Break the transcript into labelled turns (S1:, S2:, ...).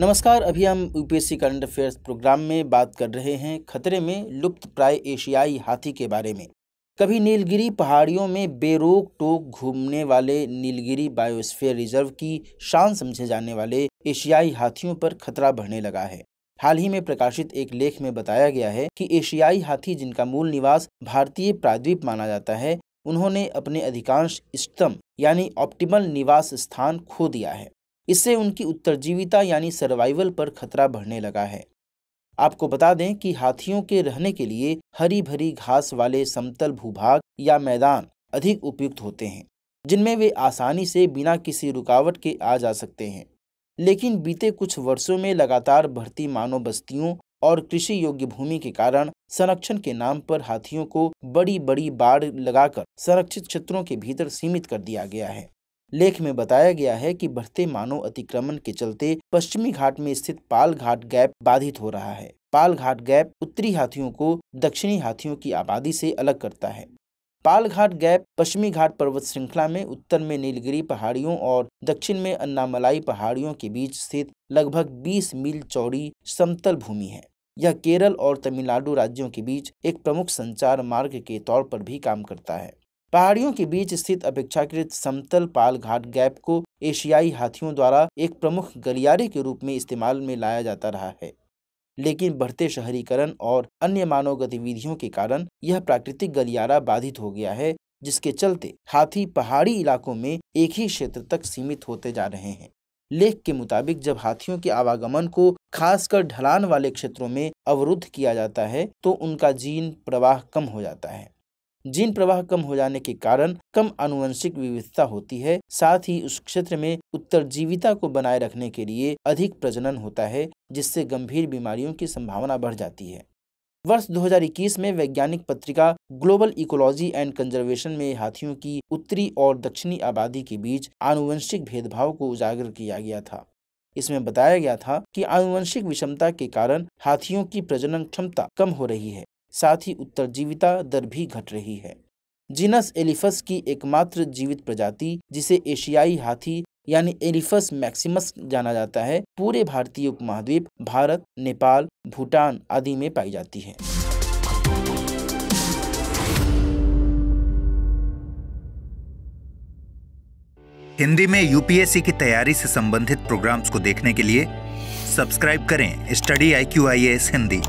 S1: नमस्कार अभी हम यूपीएससी करंट अफेयर्स प्रोग्राम में बात कर रहे हैं खतरे में लुप्त प्राय एशियाई हाथी के बारे में कभी नीलगिरी पहाड़ियों में बेरोक टोक घूमने वाले नीलगिरी बायोस्फीयर रिजर्व की शान समझे जाने वाले एशियाई हाथियों पर खतरा बढ़ने लगा है हाल ही में प्रकाशित एक लेख में बताया गया है कि एशियाई हाथी जिनका मूल निवास भारतीय प्राद्वीप माना जाता है उन्होंने अपने अधिकांश इष्टतम यानी ऑप्टिमल निवास स्थान खो दिया है इससे उनकी उत्तरजीविता यानी सर्वाइवल पर खतरा बढ़ने लगा है आपको बता दें कि हाथियों के रहने के लिए हरी भरी घास वाले समतल भूभाग या मैदान अधिक उपयुक्त होते हैं जिनमें वे आसानी से बिना किसी रुकावट के आ जा सकते हैं लेकिन बीते कुछ वर्षों में लगातार बढ़ती मानव बस्तियों और कृषि योग्य भूमि के कारण संरक्षण के नाम पर हाथियों को बड़ी बड़ी बाड़ लगाकर संरक्षित क्षेत्रों के भीतर सीमित कर दिया गया है लेख में बताया गया है कि बढ़ते मानव अतिक्रमण के चलते पश्चिमी घाट में स्थित पाल घाट गैप बाधित हो रहा है पाल घाट गैप उत्तरी हाथियों को दक्षिणी हाथियों की आबादी से अलग करता है पाल घाट गैप पश्चिमी घाट पर्वत श्रृंखला में उत्तर में नीलगिरी पहाड़ियों और दक्षिण में अन्नामलाई पहाड़ियों के बीच स्थित लगभग 20 मील चौड़ी समतल भूमि है यह केरल और तमिलनाडु राज्यों के बीच एक प्रमुख संचार मार्ग के तौर पर भी काम करता है पहाड़ियों के बीच स्थित अपेक्षाकृत समतल पाल घाट गैप को एशियाई हाथियों द्वारा एक प्रमुख गलियारे के रूप में इस्तेमाल में लाया जाता रहा है लेकिन बढ़ते शहरीकरण और अन्य मानव गतिविधियों के कारण यह प्राकृतिक गलियारा बाधित हो गया है जिसके चलते हाथी पहाड़ी इलाकों में एक ही क्षेत्र तक सीमित होते जा रहे हैं लेख के मुताबिक जब हाथियों के आवागमन को खासकर ढलान वाले क्षेत्रों में अवरुद्ध किया जाता है तो उनका जीन प्रवाह कम हो जाता है जीन प्रवाह कम हो जाने के कारण कम अनुवंशिक विविधता होती है साथ ही उस क्षेत्र में उत्तरजीविता को बनाए रखने के लिए अधिक प्रजनन होता है जिससे गंभीर बीमारियों की संभावना बढ़ जाती है वर्ष 2021 में वैज्ञानिक पत्रिका ग्लोबल इकोलॉजी एंड कंजर्वेशन में हाथियों की उत्तरी और दक्षिणी आबादी के बीच आनुवंशिक भेदभाव को उजागर किया गया था इसमें बताया गया था कि आनुवंशिक विषमता के कारण हाथियों की प्रजनन क्षमता कम हो रही है साथ ही उत्तर जीविता दर भी घट रही है जीनस एलिफस की एकमात्र जीवित प्रजाति जिसे एशियाई हाथी यानी एलिफस मैक्सिमस जाना जाता है पूरे भारतीय उपमहाद्वीप भारत नेपाल भूटान आदि में पाई जाती है हिंदी में यूपीएससी की तैयारी से संबंधित प्रोग्राम्स को देखने के लिए सब्सक्राइब करें study I Q I S Hindi